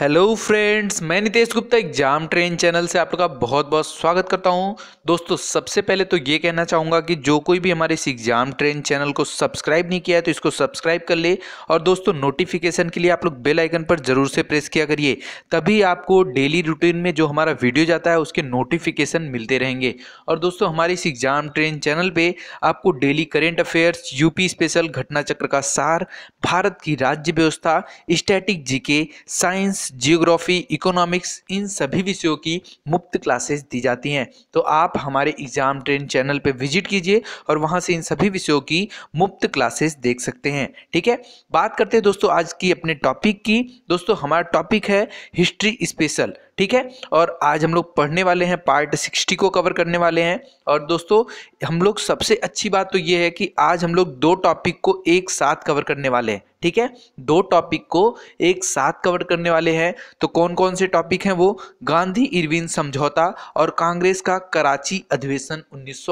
hello friends मैं Nitesh Gupta exam train channel से आप लोग का बहुत बहुत स्वागत करता हूं दोस्तों सबसे पहले तो ये कहना चाहूँगा कि जो कोई भी हमारे इस एग्जाम ट्रेन चैनल को सब्सक्राइब नहीं किया है तो इसको सब्सक्राइब कर ले और दोस्तों नोटिफिकेशन के लिए आप लोग बेल आइकन पर ज़रूर से प्रेस किया करिए तभी आपको डेली रूटीन में जो हमारा वीडियो जाता है उसके नोटिफिकेशन मिलते रहेंगे और दोस्तों हमारे इस एग्जाम ट्रेन चैनल पर आपको daily current affairs UP special घटना चक्र का सार भारत की राज्य व्यवस्था static G science geography economics इन सभी विषयों की मुफ्त क्लासेस दी जाती हैं तो आप हमारे एग्ज़ाम ट्रेन चैनल पर विजिट कीजिए और वहाँ से इन सभी विषयों की मुफ्त क्लासेस देख सकते हैं ठीक है बात करते हैं दोस्तों आज की अपने टॉपिक की दोस्तों हमारा टॉपिक है हिस्ट्री स्पेशल ठीक है और आज हम लोग पढ़ने वाले हैं पार्ट सिक्सटी को कवर करने वाले हैं और दोस्तों हम लोग सबसे अच्छी बात तो ये है कि आज हम लोग दो टॉपिक को एक साथ कवर करने वाले हैं ठीक है दो टॉपिक को एक साथ कवर करने वाले हैं तो कौन कौन से टॉपिक हैं वो गांधी इरविन समझौता और कांग्रेस का कराची अधिवेशन उन्नीस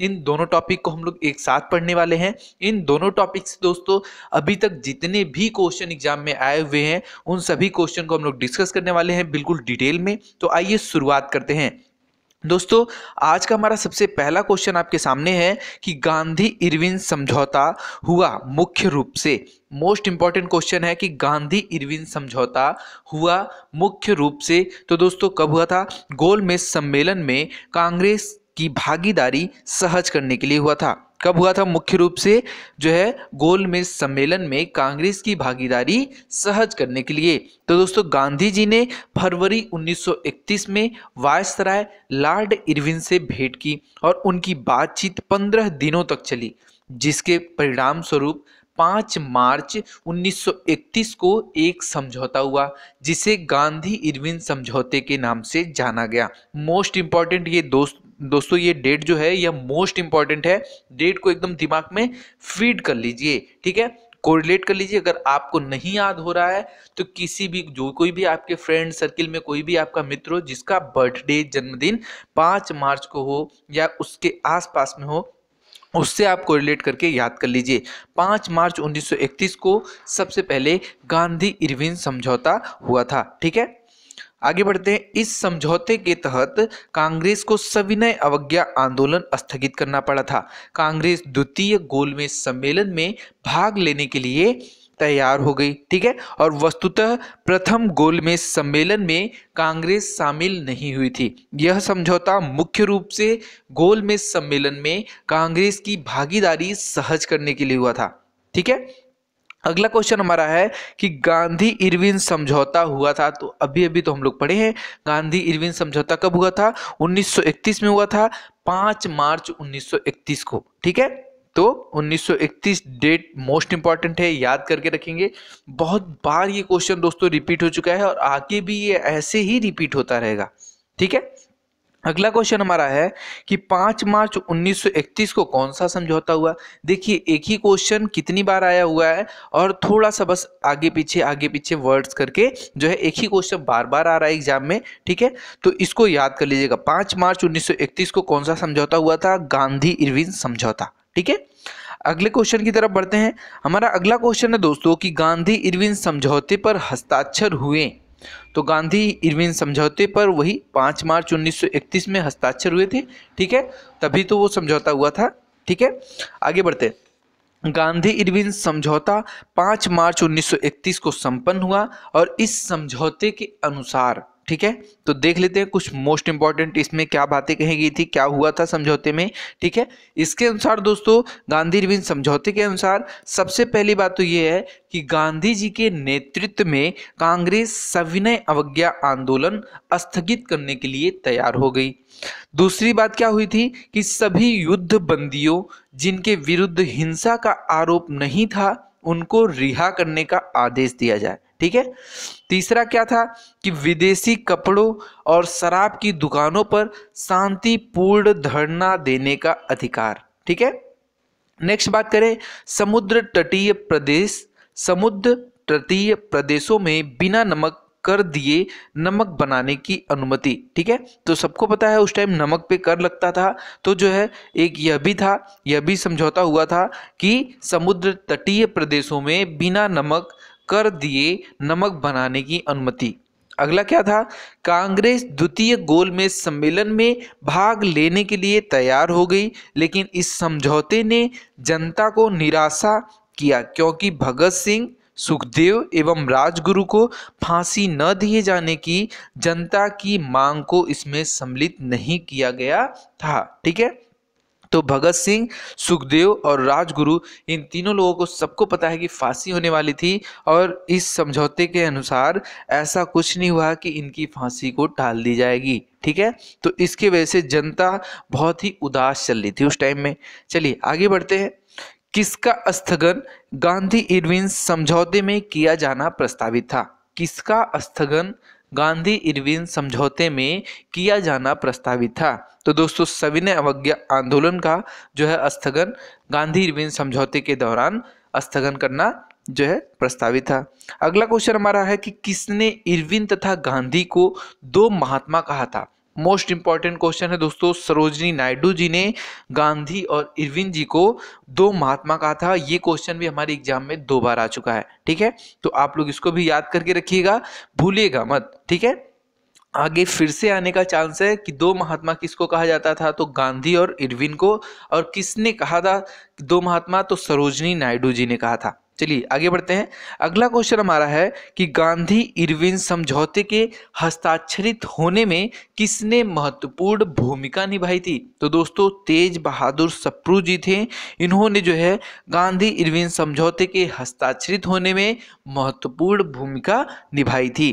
इन दोनों टॉपिक को हम लोग एक साथ पढ़ने वाले हैं इन दोनों टॉपिक से दोस्तों अभी तक जितने भी क्वेश्चन एग्जाम में आए हुए हैं उन सभी क्वेश्चन को हम लोग डिस्कस करने वाले हैं बिल्कुल बिल्कुल डिटेल में तो आइए शुरुआत करते हैं दोस्तों आज का हमारा सबसे पहला क्वेश्चन आपके सामने है कि गांधी इरविन समझौता हुआ मुख्य रूप से मोस्ट इंपॉर्टेंट क्वेश्चन है कि गांधी इरविन समझौता हुआ मुख्य रूप से तो दोस्तों कब हुआ था गोलमेज सम्मेलन में कांग्रेस की भागीदारी सहज करने के लिए हुआ था कब हुआ था मुख्य रूप से जो है गोलमेज सम्मेलन में कांग्रेस की भागीदारी सहज करने के लिए तो दोस्तों गांधी जी ने फरवरी 1931 में वायसराय लॉर्ड इरविन से भेंट की और उनकी बातचीत 15 दिनों तक चली जिसके परिणाम स्वरूप 5 मार्च 1931 को एक समझौता हुआ जिसे गांधी इरविन समझौते के नाम से जाना गया मोस्ट इंपॉर्टेंट ये दोस्त दोस्तों ये डेट जो है यह मोस्ट इंपॉर्टेंट है डेट को एकदम दिमाग में फीड कर लीजिए ठीक है कोरिलेट कर लीजिए अगर आपको नहीं याद हो रहा है तो किसी भी जो कोई भी आपके फ्रेंड सर्किल में कोई भी आपका मित्र हो जिसका बर्थडे जन्मदिन पाँच मार्च को हो या उसके आसपास में हो उससे आप कोरिलेट करके याद कर लीजिए पाँच मार्च 1931 को सबसे पहले गांधी इरविन समझौता हुआ था ठीक है आगे बढ़ते हैं इस समझौते के तहत कांग्रेस को सविनय अवज्ञा आंदोलन स्थगित करना पड़ा था कांग्रेस द्वितीय गोलमेज सम्मेलन में भाग लेने के लिए तैयार हो गई ठीक है और वस्तुतः प्रथम गोलमेज सम्मेलन में कांग्रेस शामिल नहीं हुई थी यह समझौता मुख्य रूप से गोलमेज सम्मेलन में कांग्रेस की भागीदारी सहज करने के लिए हुआ था ठीक है अगला क्वेश्चन हमारा है कि गांधी इरविन समझौता हुआ था तो अभी अभी तो हम लोग पढ़े हैं गांधी इरविन समझौता कब हुआ था 1931 में हुआ था 5 मार्च 1931 को ठीक है तो 1931 डेट मोस्ट इंपॉर्टेंट है याद करके रखेंगे बहुत बार ये क्वेश्चन दोस्तों रिपीट हो चुका है और आगे भी ये ऐसे ही रिपीट होता रहेगा ठीक है अगला क्वेश्चन हमारा है कि 5 मार्च 1931 को कौन सा समझौता हुआ देखिए एक ही क्वेश्चन कितनी बार आया हुआ है और थोड़ा सा बस आगे पीछे आगे पीछे वर्ड्स करके जो है एक ही क्वेश्चन बार बार आ रहा है एग्जाम में ठीक है तो इसको याद कर लीजिएगा 5 मार्च 1931 को कौन सा समझौता हुआ था गांधी इरविन समझौता ठीक है अगले क्वेश्चन की तरफ बढ़ते हैं हमारा अगला क्वेश्चन है दोस्तों कि गांधी इरविन समझौते पर हस्ताक्षर हुए तो गांधी इरविन समझौते पर वही पाँच मार्च 1931 में हस्ताक्षर हुए थे ठीक है तभी तो वो समझौता हुआ था ठीक है आगे बढ़ते गांधी इरविन समझौता पाँच मार्च 1931 को संपन्न हुआ और इस समझौते के अनुसार ठीक है तो देख लेते हैं कुछ मोस्ट इंपॉर्टेंट इसमें क्या बातें कही गई थी क्या हुआ था समझौते में ठीक है इसके अनुसार दोस्तों गांधी रिविन समझौते के अनुसार सबसे पहली बात तो ये है कि गांधी जी के नेतृत्व में कांग्रेस सविनय अवज्ञा आंदोलन स्थगित करने के लिए तैयार हो गई दूसरी बात क्या हुई थी कि सभी युद्ध बंदियों जिनके विरुद्ध हिंसा का आरोप नहीं था उनको रिहा करने का आदेश दिया जाए ठीक है तीसरा क्या था कि विदेशी कपड़ों और शराब की दुकानों पर शांतिपूर्ण धरना देने का अधिकार ठीक है नेक्स्ट बात करें समुद्र तटीय प्रदेश समुद्र तटीय प्रदेशों में बिना नमक कर दिए नमक बनाने की अनुमति ठीक है तो सबको पता है उस टाइम नमक पे कर लगता था तो जो है एक यह भी था यह भी समझौता हुआ था कि समुद्र तटीय प्रदेशों में बिना नमक कर दिए नमक बनाने की अनुमति अगला क्या था कांग्रेस द्वितीय गोलमेज सम्मेलन में भाग लेने के लिए तैयार हो गई लेकिन इस समझौते ने जनता को निराशा किया क्योंकि भगत सिंह सुखदेव एवं राजगुरु को फांसी न दिए जाने की जनता की मांग को इसमें सम्मिलित नहीं किया गया था ठीक है तो भगत सिंह सुखदेव और राजगुरु इन तीनों लोगों को सबको पता है कि फांसी होने वाली थी और इस समझौते के अनुसार ऐसा कुछ नहीं हुआ कि इनकी फांसी को टाल दी जाएगी ठीक है तो इसके वजह से जनता बहुत ही उदास चल रही थी उस टाइम में चलिए आगे बढ़ते हैं किसका स्थगन गांधी इरविन समझौते में किया जाना प्रस्तावित था किसका स्थगन गांधी इरविन समझौते में किया जाना प्रस्तावित था तो दोस्तों सविनय अवज्ञा आंदोलन का जो है स्थगन गांधी इरविन समझौते के दौरान स्थगन करना जो है प्रस्तावित था अगला क्वेश्चन हमारा है कि किसने इरविन तथा गांधी को दो महात्मा कहा था मोस्ट इंपॉर्टेंट क्वेश्चन है दोस्तों सरोजनी नायडू जी ने गांधी और इरविन जी को दो महात्मा कहा था ये क्वेश्चन भी हमारे एग्जाम में दो बार आ चुका है ठीक है तो आप लोग इसको भी याद करके रखिएगा भूलिएगा मत ठीक है आगे फिर से आने का चांस है कि दो महात्मा किसको कहा जाता था तो गांधी और इरविन को और किसने कहा था दो महात्मा तो सरोजनी नायडू जी ने कहा था चलिए आगे बढ़ते हैं अगला क्वेश्चन हमारा है कि गांधी इरविन समझौते के हस्ताक्षरित होने में किसने महत्वपूर्ण भूमिका निभाई थी तो दोस्तों तेज बहादुर सप्रू जी थे इन्होंने जो है गांधी इरविन समझौते के हस्ताक्षरित होने में महत्वपूर्ण भूमिका निभाई थी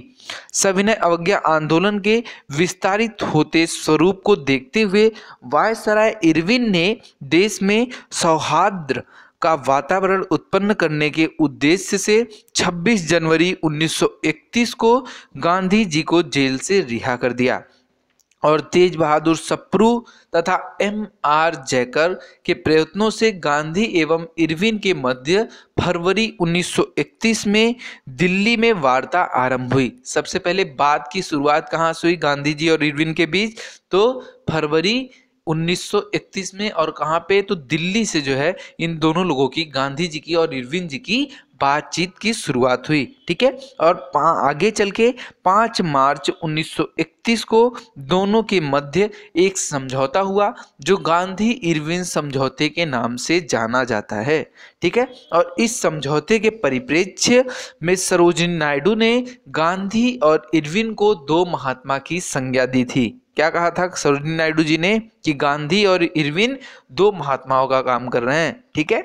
सविनय अवज्ञा आंदोलन के विस्तारित होते स्वरूप को देखते हुए वायसराय इरविन ने देश में सौहार्द का वातावरण उत्पन्न करने के उद्देश्य से 26 जनवरी 1931 को गांधी जी को जेल से रिहा कर दिया और तेज बहादुर सप्रू तथा एम आर जयकर के प्रयत्नों से गांधी एवं इरविन के मध्य फरवरी 1931 में दिल्ली में वार्ता आरंभ हुई सबसे पहले बात की शुरुआत कहाँ से हुई गांधी जी और इरविन के बीच तो फरवरी 1931 में और कहाँ पे तो दिल्ली से जो है इन दोनों लोगों की गांधी जी की और इरविन जी की बातचीत की शुरुआत हुई ठीक है और आगे चल के पाँच मार्च 1931 को दोनों के मध्य एक समझौता हुआ जो गांधी इरविन समझौते के नाम से जाना जाता है ठीक है और इस समझौते के परिप्रेक्ष्य में सरोजिनी नायडू ने गांधी और इरविन को दो महात्मा की संज्ञा दी थी क्या कहा था सरोजिनी नायडू जी ने कि गांधी और इरविन दो महात्माओं का काम कर रहे हैं ठीक है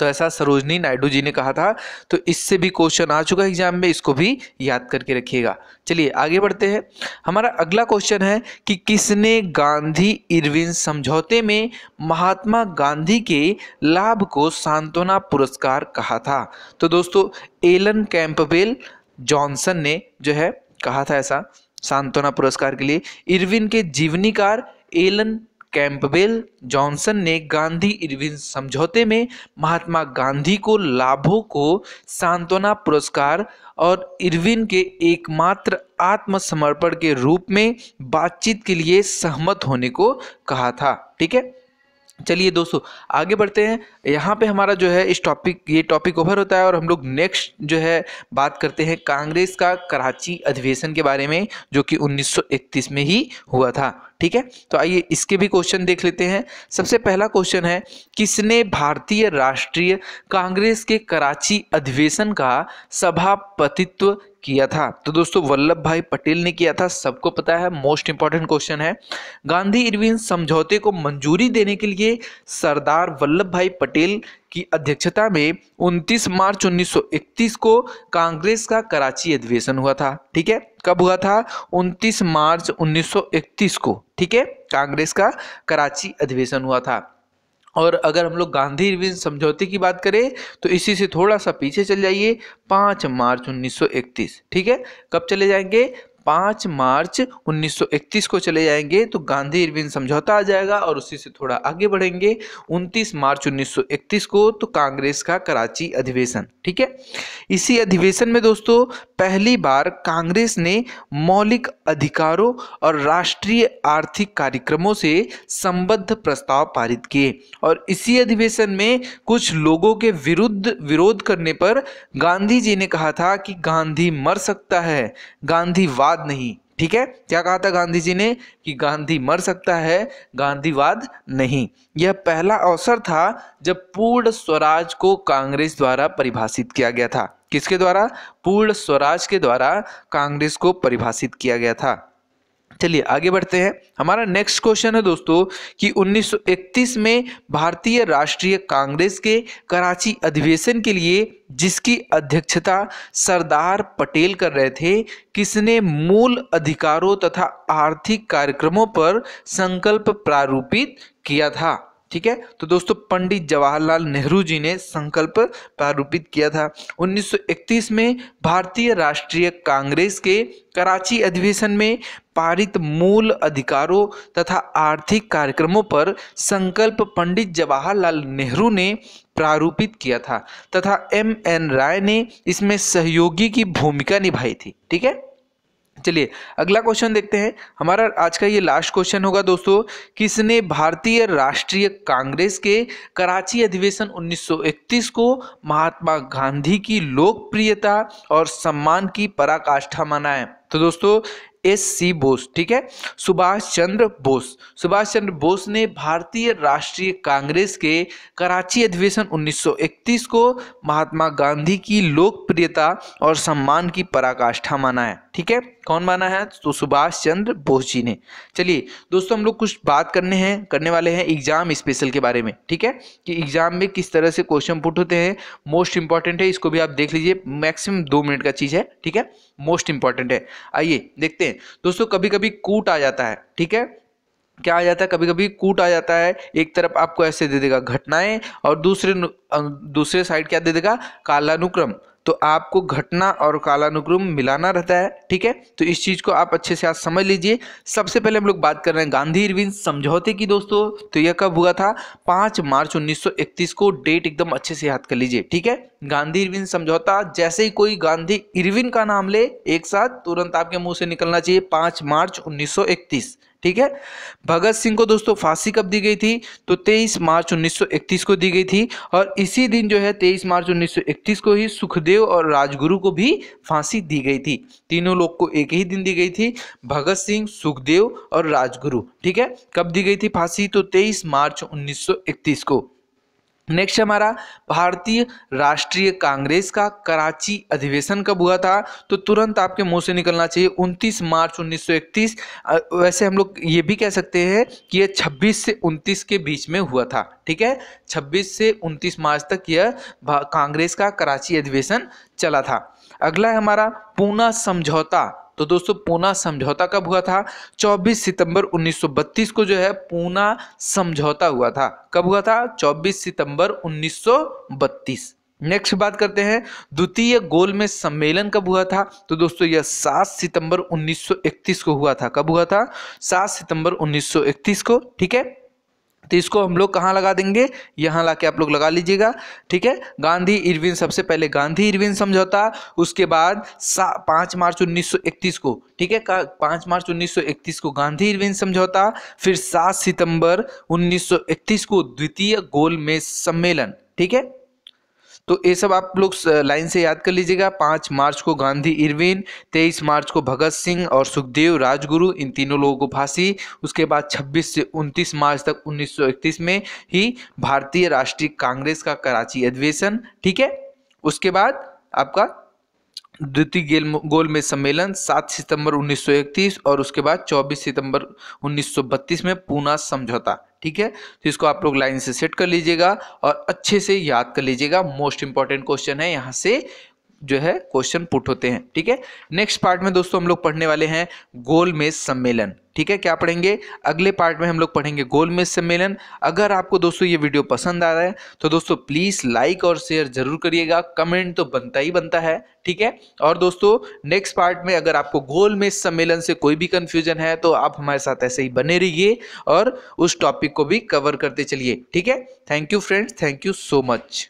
तो ऐसा सरोजनी नायडू जी ने कहा था तो इससे भी क्वेश्चन आ चुका है एग्जाम में इसको भी याद करके रखिएगा चलिए आगे बढ़ते हैं हमारा अगला क्वेश्चन है कि किसने गांधी इरविन समझौते में महात्मा गांधी के लाभ को सांत्वना पुरस्कार कहा था तो दोस्तों एलन कैंपबेल जॉनसन ने जो है कहा था ऐसा सांत्वना पुरस्कार के लिए इरविन के जीवनीकार एलन कैंपबेल जॉनसन ने गांधी इरविन समझौते में महात्मा गांधी को लाभों को सांत्वना पुरस्कार और इरविन के एकमात्र आत्मसमर्पण के रूप में बातचीत के लिए सहमत होने को कहा था ठीक है चलिए दोस्तों आगे बढ़ते हैं यहाँ पे हमारा जो है इस टॉपिक ये टॉपिक ओवर होता है और हम लोग नेक्स्ट जो है बात करते हैं कांग्रेस का कराची अधिवेशन के बारे में जो कि 1931 में ही हुआ था ठीक है तो आइए इसके भी क्वेश्चन देख लेते हैं सबसे पहला क्वेश्चन है किसने भारतीय राष्ट्रीय कांग्रेस के कराची अधिवेशन का सभापतित्व किया था तो दोस्तों वल्लभ भाई पटेल ने किया था सबको पता है मोस्ट इंपॉर्टेंट क्वेश्चन है गांधी इरविन समझौते को मंजूरी देने के लिए सरदार वल्लभ भाई पटेल की अध्यक्षता में 29 मार्च 1931 को कांग्रेस का कराची अधिवेशन हुआ था ठीक है कब हुआ था 29 मार्च 1931 को ठीक है कांग्रेस का कराची अधिवेशन हुआ था और अगर हम लोग गांधी रिविजन समझौते की बात करें तो इसी से थोड़ा सा पीछे चल जाइए 5 मार्च 1931 ठीक है कब चले जाएंगे पाँच मार्च 1931 को चले जाएंगे तो गांधी इरविन समझौता आ जाएगा और उसी से थोड़ा आगे बढ़ेंगे 29 मार्च 1931 को तो कांग्रेस का कराची अधिवेशन ठीक है इसी अधिवेशन में दोस्तों पहली बार कांग्रेस ने मौलिक अधिकारों और राष्ट्रीय आर्थिक कार्यक्रमों से संबद्ध प्रस्ताव पारित किए और इसी अधिवेशन में कुछ लोगों के विरुद्ध विरोध करने पर गांधी जी ने कहा था कि गांधी मर सकता है गांधीवाद गांधीवाद नहीं ठीक है क्या कहा था गांधी जी ने कि गांधी मर सकता है गांधीवाद नहीं यह पहला अवसर था जब पूर्ण स्वराज को कांग्रेस द्वारा परिभाषित किया गया था किसके द्वारा पूर्ण स्वराज के द्वारा कांग्रेस को परिभाषित किया गया था चलिए आगे बढ़ते हैं हमारा नेक्स्ट क्वेश्चन है दोस्तों कि 1931 में भारतीय राष्ट्रीय कांग्रेस के कराची अधिवेशन के लिए जिसकी अध्यक्षता सरदार पटेल कर रहे थे किसने मूल अधिकारों तथा आर्थिक कार्यक्रमों पर संकल्प प्रारूपित किया था ठीक है तो दोस्तों पंडित जवाहरलाल नेहरू जी ने संकल्प प्रारूपित किया था 1931 में भारतीय राष्ट्रीय कांग्रेस के कराची अधिवेशन में पारित मूल अधिकारों तथा आर्थिक कार्यक्रमों पर संकल्प पंडित जवाहरलाल नेहरू ने प्रारूपित किया था तथा एम एन राय ने इसमें सहयोगी की भूमिका निभाई थी ठीक है चलिए अगला क्वेश्चन देखते हैं हमारा आज का ये लास्ट क्वेश्चन होगा दोस्तों किसने भारतीय राष्ट्रीय कांग्रेस के कराची अधिवेशन 1931 को महात्मा गांधी की लोकप्रियता और सम्मान की पराकाष्ठा माना है तो दोस्तों एस सी बोस ठीक है सुभाष चंद्र बोस सुभाष चंद्र बोस ने भारतीय राष्ट्रीय कांग्रेस के कराची अधिवेशन 1931 को महात्मा गांधी की लोकप्रियता और सम्मान की पराकाष्ठा माना है ठीक है कौन माना है तो सुभाष चंद्र बोस जी ने चलिए दोस्तों हम लोग कुछ बात करने हैं करने वाले हैं एग्जाम स्पेशल के बारे में ठीक है कि एग्जाम में किस तरह से क्वेश्चन पुट होते हैं मोस्ट इंपॉर्टेंट है इसको भी आप देख लीजिए मैक्सिमम दो मिनट का चीज़ है ठीक है मोस्ट इंपॉर्टेंट है आइए देखते हैं दोस्तों कभी कभी कूट आ जाता है ठीक है क्या आ जाता है कभी कभी कूट आ जाता है एक तरफ आपको ऐसे दे देगा घटनाएं और दूसरे दूसरे साइड क्या दे देगा कालानुक्रम तो आपको घटना और कालानुक्रम मिलाना रहता है ठीक है तो इस चीज़ को आप अच्छे से आज समझ लीजिए सबसे पहले हम लोग बात कर रहे हैं गांधी इरविन समझौते की दोस्तों तो यह कब हुआ था पांच मार्च 1931 को डेट एकदम अच्छे से याद कर लीजिए ठीक है गांधी इरविन समझौता जैसे ही कोई गांधी इरविन का नाम ले एक साथ तुरंत आपके मुंह से निकलना चाहिए पांच मार्च उन्नीस ठीक है भगत सिंह को दोस्तों फांसी कब दी गई थी तो 23 मार्च 1931 को दी गई थी और इसी दिन जो है 23 मार्च 1931 को ही सुखदेव और राजगुरु को भी फांसी दी गई थी तीनों लोग को एक ही दिन दी गई थी भगत सिंह सुखदेव और राजगुरु ठीक है कब दी गई थी फांसी तो 23 मार्च 1931 को नेक्स्ट हमारा भारतीय राष्ट्रीय कांग्रेस का कराची अधिवेशन कब हुआ था तो तुरंत आपके मुंह से निकलना चाहिए 29 मार्च 1931 वैसे हम लोग ये भी कह सकते हैं कि यह 26 से 29 के बीच में हुआ था ठीक है 26 से 29 मार्च तक यह कांग्रेस का कराची अधिवेशन चला था अगला है हमारा पूना समझौता तो दोस्तों पूना समझौता कब हुआ था 24 सितंबर 1932 को जो है पूना समझौता हुआ था कब हुआ था 24 सितंबर 1932 नेक्स्ट बात करते हैं द्वितीय गोल में सम्मेलन कब हुआ था तो दोस्तों यह 7 सितंबर 1931 को हुआ था कब हुआ था 7 सितंबर 1931 को ठीक है तो इसको हम लोग कहाँ लगा देंगे यहाँ ला के आप लोग लगा लीजिएगा ठीक है गांधी इरविन सबसे पहले गांधी इरविन समझौता उसके बाद पाँच मार्च 1931 को ठीक है पाँच मार्च 1931 को गांधी इरविन समझौता फिर सात सितंबर 1931 को द्वितीय गोलमेज सम्मेलन ठीक है तो ये सब आप लोग लाइन से याद कर लीजिएगा पाँच मार्च को गांधी इरविन तेईस मार्च को भगत सिंह और सुखदेव राजगुरु इन तीनों लोगों को फांसी उसके बाद छब्बीस से उनतीस मार्च तक उन्नीस में ही भारतीय राष्ट्रीय कांग्रेस का कराची अधिवेशन ठीक है उसके बाद आपका द्वितीय गेल में सम्मेलन 7 सितंबर 1931 और उसके बाद 24 सितंबर 1932 में पूना समझौता ठीक है तो इसको आप लोग लाइन से सेट कर लीजिएगा और अच्छे से याद कर लीजिएगा मोस्ट इंपॉर्टेंट क्वेश्चन है यहाँ से जो है क्वेश्चन पुट होते हैं ठीक है नेक्स्ट पार्ट में दोस्तों हम लोग पढ़ने वाले हैं गोल में सम्मेलन ठीक है क्या पढ़ेंगे अगले पार्ट में हम लोग पढ़ेंगे गोलमेज सम्मेलन अगर आपको दोस्तों ये वीडियो पसंद आ रहा है तो दोस्तों प्लीज़ लाइक और शेयर जरूर करिएगा कमेंट तो बनता ही बनता है ठीक है और दोस्तों नेक्स्ट पार्ट में अगर आपको गोलमेज सम्मेलन से कोई भी कन्फ्यूजन है तो आप हमारे साथ ऐसे ही बने रहिए और उस टॉपिक को भी कवर करते चलिए ठीक है thank you friends thank you so much